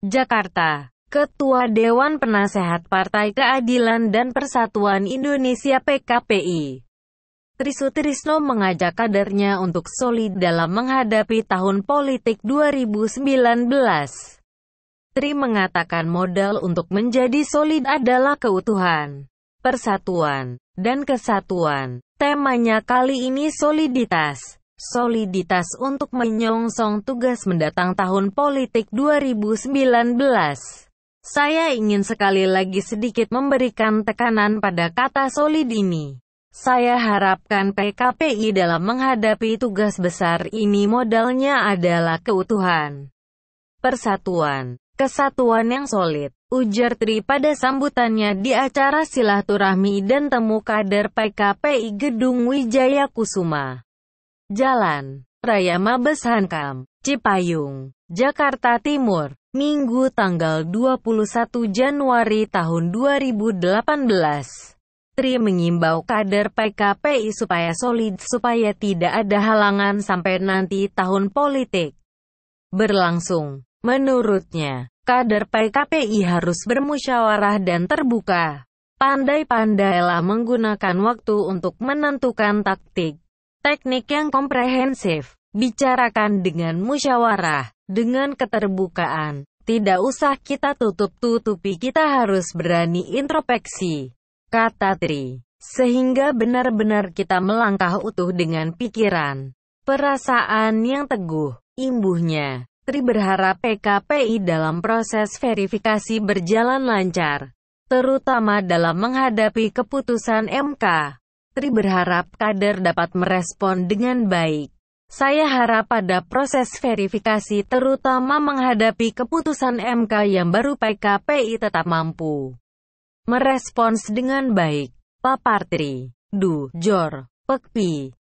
Jakarta. Ketua Dewan Penasehat Partai Keadilan dan Persatuan Indonesia PKPI, Trisutrisno mengajak kadernya untuk solid dalam menghadapi tahun politik 2019. Tri mengatakan modal untuk menjadi solid adalah keutuhan, persatuan, dan kesatuan. Temanya kali ini soliditas soliditas untuk menyongsong tugas mendatang tahun politik 2019. Saya ingin sekali lagi sedikit memberikan tekanan pada kata solid ini. Saya harapkan PKPI dalam menghadapi tugas besar ini modalnya adalah keutuhan, persatuan, kesatuan yang solid. Ujar Tri pada sambutannya di acara silaturahmi dan temu kader PKPI Gedung Wijaya Kusuma. Jalan Raya Mabes Hankam, Cipayung, Jakarta Timur, Minggu tanggal 21 Januari tahun 2018. Tri mengimbau kader PKPI supaya solid supaya tidak ada halangan sampai nanti tahun politik berlangsung. Menurutnya, kader PKPI harus bermusyawarah dan terbuka. Pandai-pandailah menggunakan waktu untuk menentukan taktik. Teknik yang komprehensif, bicarakan dengan musyawarah, dengan keterbukaan. Tidak usah kita tutup-tutupi, kita harus berani introspeksi, kata Tri. Sehingga benar-benar kita melangkah utuh dengan pikiran, perasaan yang teguh, imbuhnya. Tri berharap PKPI dalam proses verifikasi berjalan lancar, terutama dalam menghadapi keputusan MK. Lestri berharap kader dapat merespon dengan baik. Saya harap pada proses verifikasi terutama menghadapi keputusan MK yang baru PKPI tetap mampu merespons dengan baik. Papartri, Du, Jor, Pekpi,